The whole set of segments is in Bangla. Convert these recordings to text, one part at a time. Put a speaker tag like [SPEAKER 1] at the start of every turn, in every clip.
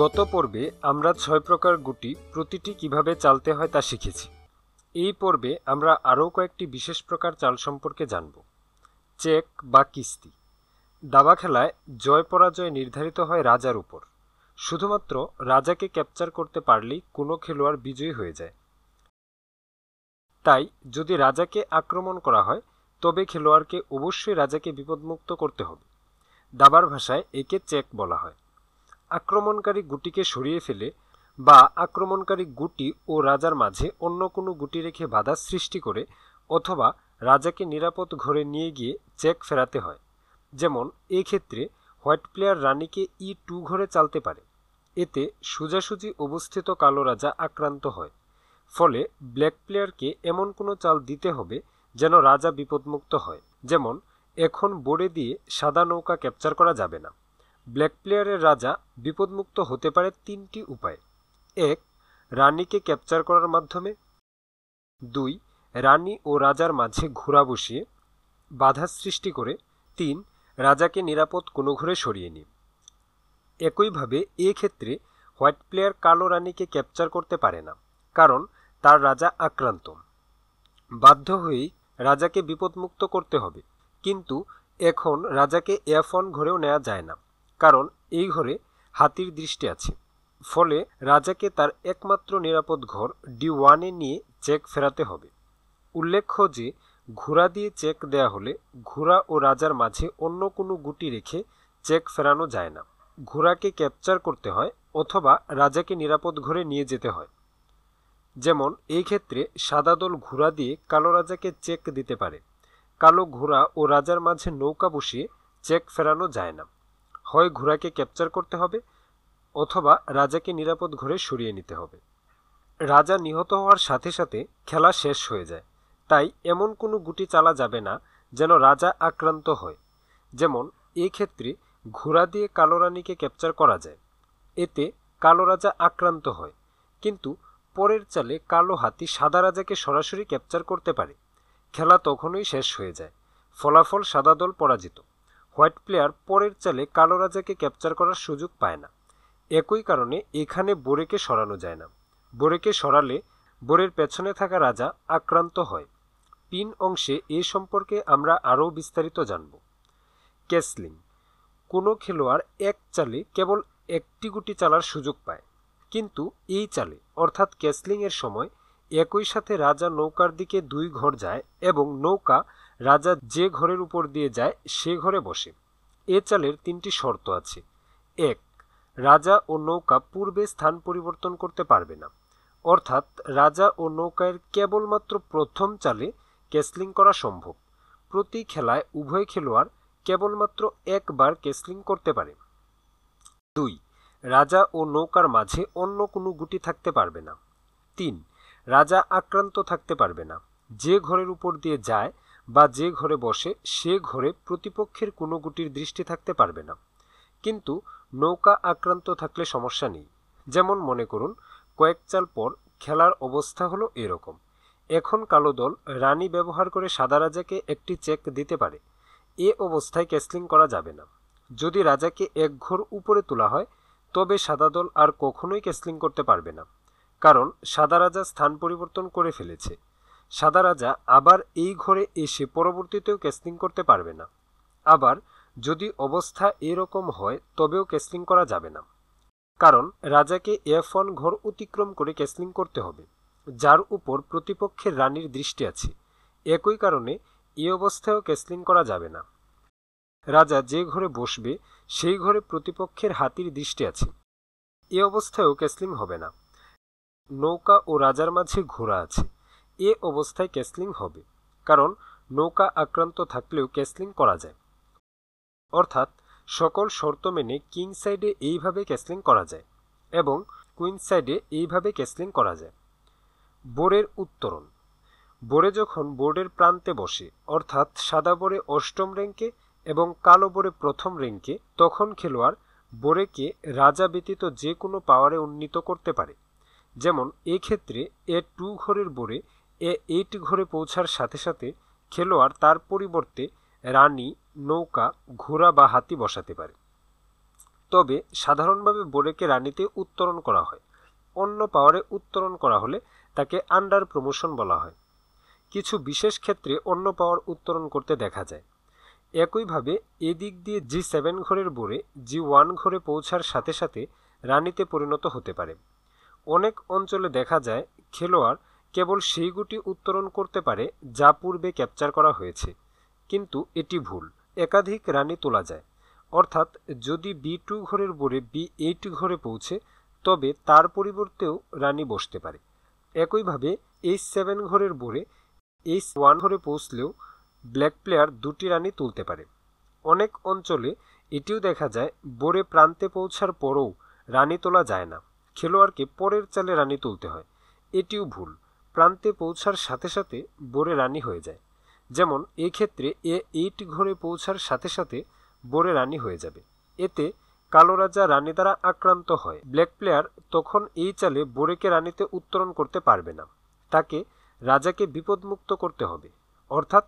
[SPEAKER 1] গত পর্বে আমরা ছয় প্রকার গুটি প্রতিটি কিভাবে চালতে হয় তা শিখেছি এই পর্বে আমরা আরও কয়েকটি বিশেষ প্রকার চাল সম্পর্কে জানব চেক বা কিস্তি দাবা খেলায় জয় পরাজয় নির্ধারিত হয় রাজার উপর শুধুমাত্র রাজাকে ক্যাপচার করতে পারলেই কোনো খেলোয়াড় বিজয়ী হয়ে যায় তাই যদি রাজাকে আক্রমণ করা হয় তবে খেলোয়াড়কে অবশ্যই রাজাকে বিপদমুক্ত করতে হবে দাবার ভাষায় একে চেক বলা হয় আক্রমণকারী গুটিকে সরিয়ে ফেলে বা আক্রমণকারী গুটি ও রাজার মাঝে অন্য কোনো গুটি রেখে বাধা সৃষ্টি করে অথবা রাজাকে নিরাপদ ঘরে নিয়ে গিয়ে চেক ফেরাতে হয় যেমন এক্ষেত্রে হোয়াইট প্লেয়ার রানীকে ই e টু ঘরে চালতে পারে এতে সোজাসুজি অবস্থিত কালো রাজা আক্রান্ত হয় ফলে ব্ল্যাক প্লেয়ারকে এমন কোনো চাল দিতে হবে যেন রাজা বিপদমুক্ত হয় যেমন এখন বোর্ডে দিয়ে সাদা নৌকা ক্যাপচার করা যাবে না ব্ল্যাক প্লেয়ারের রাজা বিপদমুক্ত হতে পারে তিনটি উপায় এক রানীকে ক্যাপচার করার মাধ্যমে দুই রানী ও রাজার মাঝে ঘোরা বসিয়ে বাধা সৃষ্টি করে তিন রাজাকে নিরাপদ কোনো ঘরে সরিয়ে নিন একইভাবে ক্ষেত্রে হোয়াইট প্লেয়ার কালো রানীকে ক্যাপচার করতে পারে না কারণ তার রাজা আক্রান্ত বাধ্য হয়েই রাজাকে বিপদমুক্ত করতে হবে কিন্তু এখন রাজাকে এফন ঘরেও নেওয়া যায় না কারণ এই ঘরে হাতির দৃষ্টি আছে ফলে রাজাকে তার একমাত্র নিরাপদ ঘর ডি ওয়ানে নিয়ে চেক ফেরাতে হবে উল্লেখ্য যে ঘোড়া দিয়ে চেক দেয়া হলে ঘোড়া ও রাজার মাঝে অন্য কোনো গুটি রেখে চেক ফেরানো যায় না ঘোড়াকে ক্যাপচার করতে হয় অথবা রাজাকে নিরাপদ ঘরে নিয়ে যেতে হয় যেমন এই ক্ষেত্রে সাদা দল ঘোড়া দিয়ে কালো রাজাকে চেক দিতে পারে কালো ঘোড়া ও রাজার মাঝে নৌকা বসিয়ে চেক ফেরানো যায় না হয় ঘোড়াকে ক্যাপচার করতে হবে অথবা রাজাকে নিরাপদ ঘরে সরিয়ে নিতে হবে রাজা নিহত হওয়ার সাথে সাথে খেলা শেষ হয়ে যায় তাই এমন কোনো গুটি চালা যাবে না যেন রাজা আক্রান্ত হয় যেমন এই ক্ষেত্রে ঘোড়া দিয়ে কালো রানীকে ক্যাপচার করা যায় এতে কালো রাজা আক্রান্ত হয় কিন্তু পরের চালে কালো হাতি সাদা রাজাকে সরাসরি ক্যাপচার করতে পারে খেলা তখনই শেষ হয়ে যায় ফলাফল সাদা দল পরাজিত হোয়াইট প্লেয়ার পরের চালে কালো রাজাকে ক্যাপচার করার সুযোগ পায় না একই কারণে এখানে বোরেকে সরানো যায় না বোরেকে সরালে বোরের পেছনে থাকা রাজা আক্রান্ত হয় পিন অংশে এ সম্পর্কে আমরা আরও বিস্তারিত জানব ক্যাসলিং কোনো খেলোয়াড় এক চালে কেবল একটি গুটি চালার সুযোগ পায় কিন্তু এই চালে অর্থাৎ ক্যাসলিংয়ের সময় একই সাথে রাজা নৌকার দিকে দুই ঘর যায় এবং নৌকা রাজা যে ঘরের উপর দিয়ে যায় সে ঘরে বসে এ চালের তিনটি শর্ত আছে এক রাজা ও নৌকা পূর্বে স্থান পরিবর্তন করতে পারবে না অর্থাৎ রাজা ও নৌকায় কেবলমাত্র প্রথম চালে ক্যাসলিং করা সম্ভব প্রতি খেলায় উভয় খেলোয়াড় কেবলমাত্র একবার ক্যাসলিং করতে পারে দুই রাজা ও নৌকার মাঝে অন্য কোনো গুটি থাকতে পারবে না তিন রাজা আক্রান্ত থাকতে পারবে না যে ঘরের উপর দিয়ে যায় বা যে ঘরে বসে সে ঘরে প্রতিপক্ষের কোনো গুটির দৃষ্টি থাকতে পারবে না কিন্তু নৌকা আক্রান্ত থাকলে সমস্যা নেই যেমন মনে করুন কয়েক চাল পর খেলার অবস্থা হলো এরকম এখন কালো দল রানী ব্যবহার করে সাদা রাজাকে একটি চেক দিতে পারে এ অবস্থায় ক্যাসলিং করা যাবে না যদি রাজাকে এক ঘর উপরে তোলা হয় তবে সাদা দল আর কখনোই ক্যাসলিং করতে পারবে না কারণ সাদা রাজা স্থান পরিবর্তন করে ফেলেছে সাদা রাজা আবার এই ঘরে এসে পরবর্তীতেও ক্যাস্টিং করতে পারবে না আবার যদি অবস্থা এরকম হয় তবেও ক্যাসলিং করা যাবে না কারণ রাজাকে এফ ওয়ান ঘর অতিক্রম করে ক্যাসলিং করতে হবে যার উপর প্রতিপক্ষের রানীর দৃষ্টি আছে একই কারণে এ অবস্থায়ও ক্যাসলিং করা যাবে না রাজা যে ঘরে বসবে সেই ঘরে প্রতিপক্ষের হাতির দৃষ্টি আছে এ অবস্থায়ও ক্যাসলিং হবে না নৌকা ও রাজার মাঝে ঘোড়া আছে এ অবস্থায় ক্যাসলিং হবে কারণ নৌকা আক্রান্ত থাকলেও ক্যাসলিং করা যায় অর্থাৎ সকল শর্ত মেনে কিং সাইডে এইভাবে ক্যাসলিং করা যায় এবং কুইন সাইডে এইভাবে ক্যাসলিং করা যায় বোরের উত্তরণ বোরে যখন বোর্ডের প্রান্তে বসে অর্থাৎ সাদা বোরে অষ্টম র্যাঙ্কে এবং কালো বোরে প্রথম র্যাঙ্কে তখন খেলোয়াড় বোরেকে রাজা ব্যতীত যে কোনো পাওয়ারে উন্নীত করতে পারে যেমন এক্ষেত্রে এ টু ঘরের বোরে এ এইট ঘরে পৌঁছার সাথে সাথে খেলোয়াড় তার পরিবর্তে রানী নৌকা ঘোড়া বা হাতি বসাতে পারে তবে সাধারণভাবে বোরেকে রানীতে উত্তরণ করা হয় অন্য পাওয়ারে উত্তরণ করা হলে তাকে আন্ডার প্রমোশন বলা হয় কিছু বিশেষ ক্ষেত্রে অন্য পাওয়ার উত্তরণ করতে দেখা যায় একইভাবে এদিক দিয়ে জি সেভেন ঘরের বোরে জি ওয়ান ঘরে পৌঁছার সাথে সাথে রানীতে পরিণত হতে পারে অনেক অঞ্চলে দেখা যায় খেলোয়াড় কেবল সেই গুটি উত্তোলন করতে পারে যা পূর্বে ক্যাপচার করা হয়েছে কিন্তু এটি ভুল একাধিক রানি তোলা যায় অর্থাৎ যদি বি টু ঘরের বোরে বি এইট ঘরে পৌঁছে তবে তার পরিবর্তেও রানি বসতে পারে একইভাবে এইচ সেভেন ঘরের বোরে এইচ ওয়ান ঘরে পৌঁছলেও ব্ল্যাক প্লেয়ার দুটি রানি তুলতে পারে অনেক অঞ্চলে এটিও দেখা যায় বোরে প্রান্তে পৌঁছার পরও রানি তোলা যায় না খেলোয়াড়কে পরের চালে রানি তুলতে হয় এটিও ভুল প্রান্তে পৌঁছার সাথে সাথে বোরে রানি হয়ে যায় যেমন এক্ষেত্রে এ এইট ঘরে পৌঁছার সাথে সাথে বোরে রানি হয়ে যাবে এতে কালো রাজা রানী দ্বারা আক্রান্ত হয় ব্ল্যাক প্লেয়ার তখন এই চালে বোরেকে রানীতে উত্তরণ করতে পারবে না তাকে রাজাকে বিপদমুক্ত করতে হবে অর্থাৎ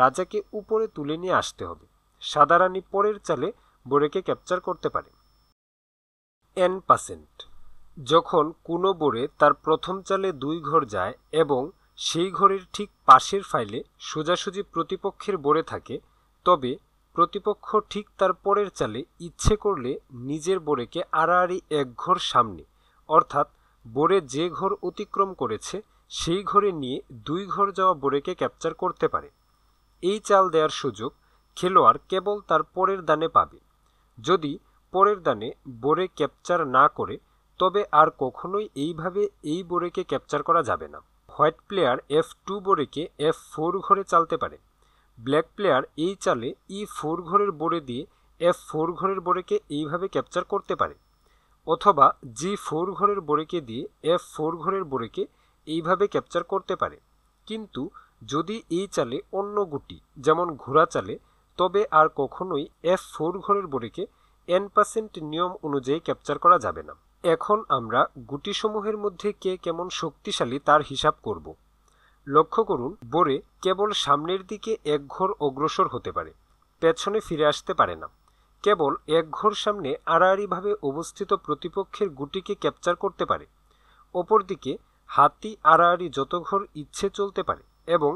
[SPEAKER 1] রাজাকে উপরে তুলে নিয়ে আসতে হবে সাদা রানী পরের চালে বোরেকে ক্যাপচার করতে পারে এন পার্সেন্ট যখন কোনো বোরে তার প্রথম চালে দুই ঘর যায় এবং সেই ঘরের ঠিক পাশের ফাইলে সোজাসুজি প্রতিপক্ষের বোরে থাকে তবে প্রতিপক্ষ ঠিক তার পরের চালে ইচ্ছে করলে নিজের বোরেকে আড়াআড়ি এক ঘর সামনে অর্থাৎ বোরে যে ঘর অতিক্রম করেছে সেই ঘরে নিয়ে দুই ঘর যাওয়া বোরেকে ক্যাপচার করতে পারে এই চাল দেওয়ার সুযোগ খেলোয়াড় কেবল তার পরের দানে পাবে যদি পরের দানে বোরে ক্যাপচার না করে তবে আর কখনোই এইভাবে এই বোরেকে ক্যাপচার করা যাবে না হোয়াইট প্লেয়ার এফ টু বোরেকে এফ ফোর ঘরে চালতে পারে ব্ল্যাক প্লেয়ার এই চালে ই ফোর ঘরের বোরে দিয়ে এফ ফোর ঘরের বোরেকে এইভাবে ক্যাপচার করতে পারে অথবা জি ফোর ঘরের বোরেকে দিয়ে এফ ফোর ঘরের বোরেকে এইভাবে ক্যাপচার করতে পারে কিন্তু যদি এই চালে অন্য গুটি যেমন ঘোড়া চালে তবে আর কখনোই এফ ফোর ঘরের বোরেকে এন পার্সেন্ট নিয়ম অনুযায়ী ক্যাপচার করা যাবে না এখন আমরা গুটিসমূহের মধ্যে কে কেমন শক্তিশালী তার হিসাব করব লক্ষ্য করুন বোরে কেবল সামনের দিকে এক ঘর অগ্রসর হতে পারে পেছনে ফিরে আসতে পারে না কেবল এক ঘর সামনে আড়াআড়িভাবে অবস্থিত প্রতিপক্ষের গুটিকে ক্যাপচার করতে পারে অপরদিকে হাতি আড়াআড়ি যত ঘর ইচ্ছে চলতে পারে এবং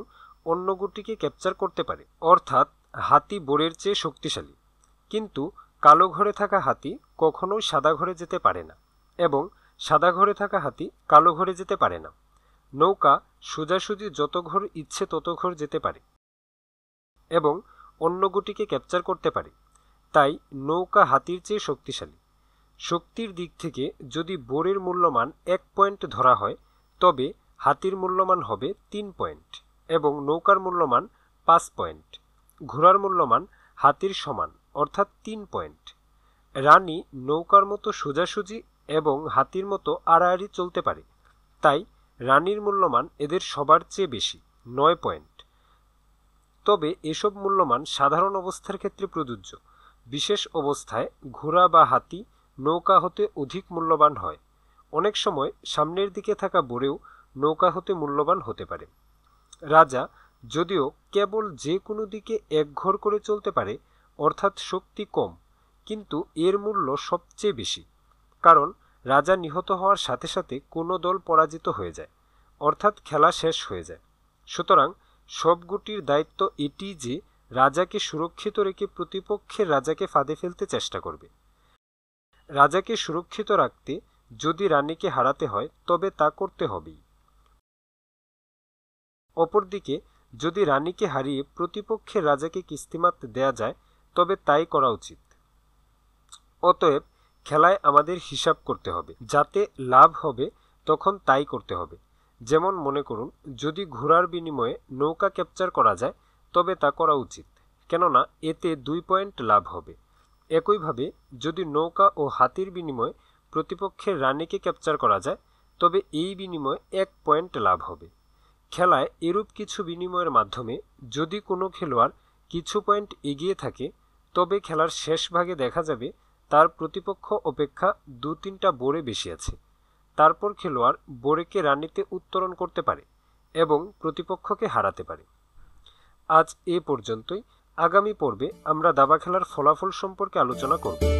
[SPEAKER 1] অন্য গুটিকে ক্যাপচার করতে পারে অর্থাৎ হাতি বোরের চেয়ে শক্তিশালী কিন্তু কালো ঘরে থাকা হাতি কখনোই সাদা ঘরে যেতে পারে না এবং সাদা ঘরে থাকা হাতি কালো ঘরে যেতে পারে না নৌকা সোজাসুজি যত ঘর ইচ্ছে তত ঘর যেতে পারে এবং অন্য গুটিকে ক্যাপচার করতে পারে তাই নৌকা হাতির চেয়ে শক্তিশালী শক্তির দিক থেকে যদি বোরের মূল্যমান এক পয়েন্ট ধরা হয় তবে হাতির মূল্যমান হবে তিন পয়েন্ট এবং নৌকার মূল্যমান পাঁচ পয়েন্ট ঘোড়ার মূল্যমান হাতির সমান অর্থাৎ তিন পয়েন্ট রানী নৌকার মতো সোজাসুজি এবং হাতির মতো আড়াআড়ি চলতে পারে তাই রানীর মূল্যমান এদের সবার চেয়ে বেশি নয় পয়েন্ট তবে এসব মূল্যমান সাধারণ অবস্থার ক্ষেত্রে প্রযোজ্য বিশেষ অবস্থায় ঘোড়া বা হাতি নৌকা হতে অধিক মূল্যবান হয় অনেক সময় সামনের দিকে থাকা বোরেও নৌকা হতে মূল্যবান হতে পারে রাজা যদিও কেবল যে কোনো দিকে ঘর করে চলতে পারে অর্থাৎ শক্তি কম কিন্তু এর মূল্য সবচেয়ে বেশি কারণ রাজা নিহত হওয়ার সাথে সাথে কোনো দল পরাজিত হয়ে যায় অর্থাৎ খেলা শেষ হয়ে যায় সুতরাং সবগুটির দায়িত্ব এটি যে রাজাকে সুরক্ষিত রেখে প্রতিপক্ষের রাজাকে ফাঁদে ফেলতে চেষ্টা করবে রাজাকে সুরক্ষিত রাখতে যদি রানীকে হারাতে হয় তবে তা করতে হবেই অপরদিকে যদি রানীকে হারিয়ে প্রতিপক্ষের রাজাকে কিস্তিমাত দেয়া যায় তবে তাই করা উচিত অতএব খেলায় আমাদের হিসাব করতে হবে যাতে লাভ হবে তখন তাই করতে হবে যেমন মনে করুন যদি ঘোরার বিনিময়ে নৌকা ক্যাপচার করা যায় তবে তা করা উচিত কেননা এতে দুই পয়েন্ট লাভ হবে একইভাবে যদি নৌকা ও হাতির বিনিময়ে প্রতিপক্ষের রানিকে ক্যাপচার করা যায় তবে এই বিনিময়ে এক পয়েন্ট লাভ হবে খেলায় এরূপ কিছু বিনিময়ের মাধ্যমে যদি কোনো খেলোয়াড় কিছু পয়েন্ট এগিয়ে থাকে তবে খেলার শেষ ভাগে দেখা যাবে তার প্রতিপক্ষ অপেক্ষা দু তিনটা বোরে বেশি আছে তারপর খেলোয়াড় বোরেকে রানিতে উত্তরণ করতে পারে এবং প্রতিপক্ষকে হারাতে পারে আজ এ পর্যন্তই আগামী পর্বে আমরা দাবা খেলার ফলাফল সম্পর্কে আলোচনা করব